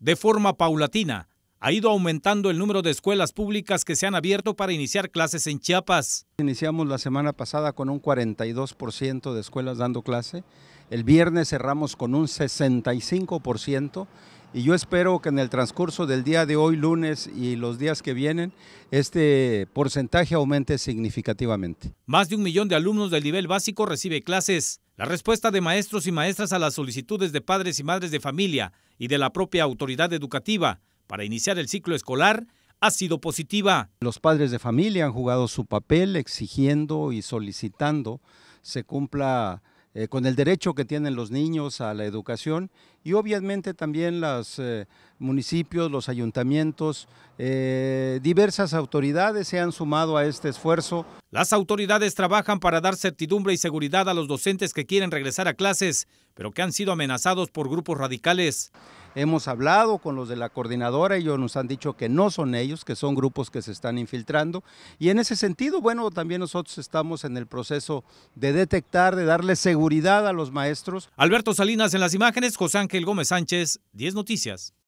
de forma paulatina, ha ido aumentando el número de escuelas públicas que se han abierto para iniciar clases en Chiapas. Iniciamos la semana pasada con un 42% de escuelas dando clase. El viernes cerramos con un 65% y yo espero que en el transcurso del día de hoy, lunes y los días que vienen, este porcentaje aumente significativamente. Más de un millón de alumnos del nivel básico recibe clases. La respuesta de maestros y maestras a las solicitudes de padres y madres de familia y de la propia autoridad educativa para iniciar el ciclo escolar ha sido positiva. Los padres de familia han jugado su papel exigiendo y solicitando se cumpla eh, con el derecho que tienen los niños a la educación y obviamente también los eh, municipios, los ayuntamientos, eh, diversas autoridades se han sumado a este esfuerzo. Las autoridades trabajan para dar certidumbre y seguridad a los docentes que quieren regresar a clases, pero que han sido amenazados por grupos radicales. Hemos hablado con los de la coordinadora, ellos nos han dicho que no son ellos, que son grupos que se están infiltrando. Y en ese sentido, bueno, también nosotros estamos en el proceso de detectar, de darle seguridad a los maestros. Alberto Salinas en las imágenes, José Ángel Gómez Sánchez, 10 Noticias.